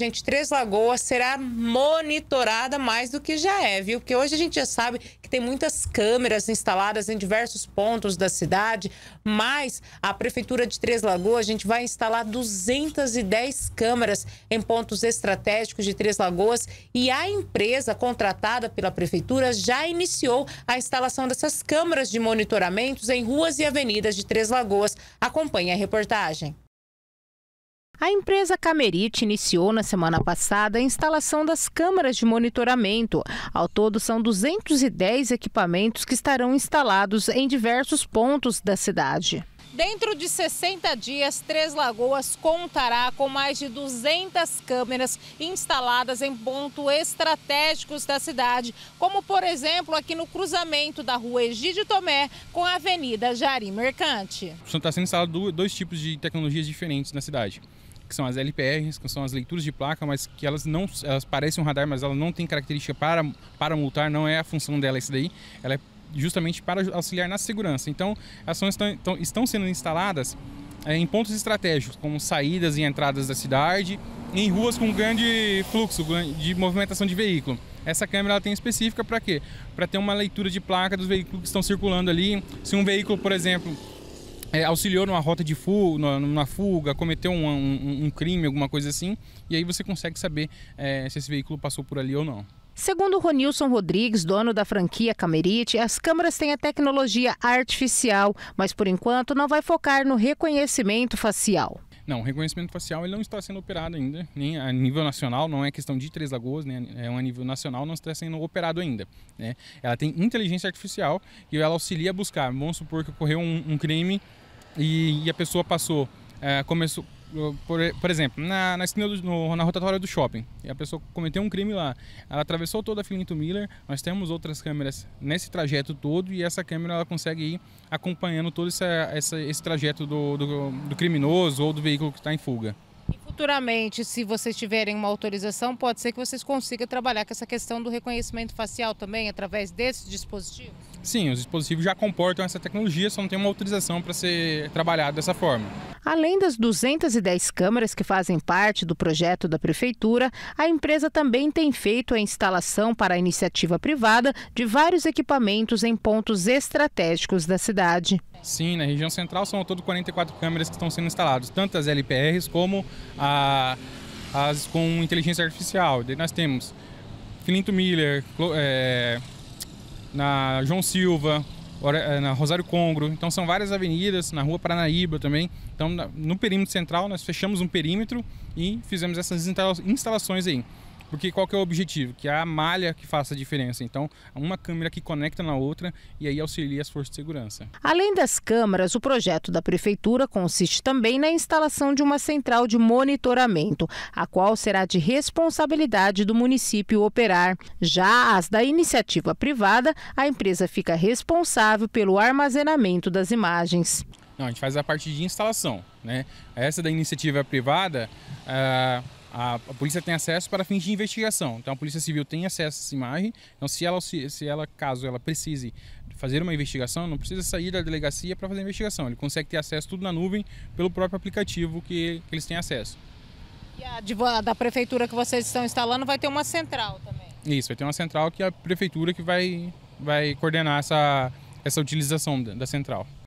gente, Três Lagoas será monitorada mais do que já é, viu? Porque hoje a gente já sabe que tem muitas câmeras instaladas em diversos pontos da cidade, mas a Prefeitura de Três Lagoas, a gente vai instalar 210 câmeras em pontos estratégicos de Três Lagoas e a empresa contratada pela Prefeitura já iniciou a instalação dessas câmeras de monitoramentos em ruas e avenidas de Três Lagoas. Acompanhe a reportagem. A empresa Camerite iniciou na semana passada a instalação das câmaras de monitoramento. Ao todo, são 210 equipamentos que estarão instalados em diversos pontos da cidade. Dentro de 60 dias, Três Lagoas contará com mais de 200 câmeras instaladas em pontos estratégicos da cidade, como por exemplo aqui no cruzamento da rua Egídio Tomé com a Avenida Jari Mercante. Estão sendo instalados dois tipos de tecnologias diferentes na cidade que são as LPRs, que são as leituras de placa, mas que elas não elas parecem um radar, mas ela não tem característica para, para multar, não é a função dela isso daí. Ela é justamente para auxiliar na segurança. Então, elas estão, estão sendo instaladas é, em pontos estratégicos, como saídas e entradas da cidade, em ruas com grande fluxo de movimentação de veículo. Essa câmera ela tem específica para quê? Para ter uma leitura de placa dos veículos que estão circulando ali. Se um veículo, por exemplo, é, auxiliou numa rota de fuga, numa fuga, cometeu um, um, um, crime, alguma coisa assim, e aí você consegue saber é, se esse veículo passou por ali ou não. Segundo Ronilson Rodrigues, dono da franquia Camerite, as câmeras têm a tecnologia artificial, mas por enquanto não vai focar no reconhecimento facial. Não, o reconhecimento facial ele não está sendo operado ainda, nem a nível nacional, não é questão de Três Lagoas, né? é um nível nacional, não está sendo operado ainda. Né? Ela tem inteligência artificial e ela auxilia a buscar. Vamos supor que ocorreu um, um crime e, e a pessoa passou, é, começou, por, por, exemplo, na, na esquina do, no, na rotatória do shopping, a pessoa cometeu um crime lá. Ela atravessou toda a Filinto Miller, nós temos outras câmeras nesse trajeto todo e essa câmera ela consegue ir acompanhando todo esse, esse, esse trajeto do, do, do criminoso ou do veículo que está em fuga futuramente, se vocês tiverem uma autorização, pode ser que vocês consigam trabalhar com essa questão do reconhecimento facial também através desses dispositivos? Sim, os dispositivos já comportam essa tecnologia, só não tem uma autorização para ser trabalhado dessa forma. Além das 210 câmeras que fazem parte do projeto da Prefeitura, a empresa também tem feito a instalação para a iniciativa privada de vários equipamentos em pontos estratégicos da cidade. Sim, na região central são ao todo 44 câmeras que estão sendo instaladas, tanto as LPRs como a as com inteligência artificial. Daí nós temos Filinto Miller, é, na João Silva, é, na Rosário Congro. Então são várias avenidas, na Rua Paranaíba também. Então no perímetro central nós fechamos um perímetro e fizemos essas instalações aí. Porque qual que é o objetivo? Que é a malha que faça a diferença. Então, uma câmera que conecta na outra e aí auxilia as forças de segurança. Além das câmaras, o projeto da prefeitura consiste também na instalação de uma central de monitoramento, a qual será de responsabilidade do município operar. Já as da iniciativa privada, a empresa fica responsável pelo armazenamento das imagens. Não, a gente faz a parte de instalação. Né? Essa da iniciativa privada, ah, a, a, polícia tem acesso para fins de investigação. Então a polícia civil tem acesso a essa imagem. Então se ela, se, se ela caso ela precise fazer uma investigação, não precisa sair da delegacia para fazer a investigação. Ele consegue ter acesso tudo na nuvem pelo próprio aplicativo que, que eles têm acesso. E a da prefeitura que vocês estão instalando vai ter uma central também? Isso, vai ter uma central que é a prefeitura que vai, vai coordenar essa, essa utilização da central.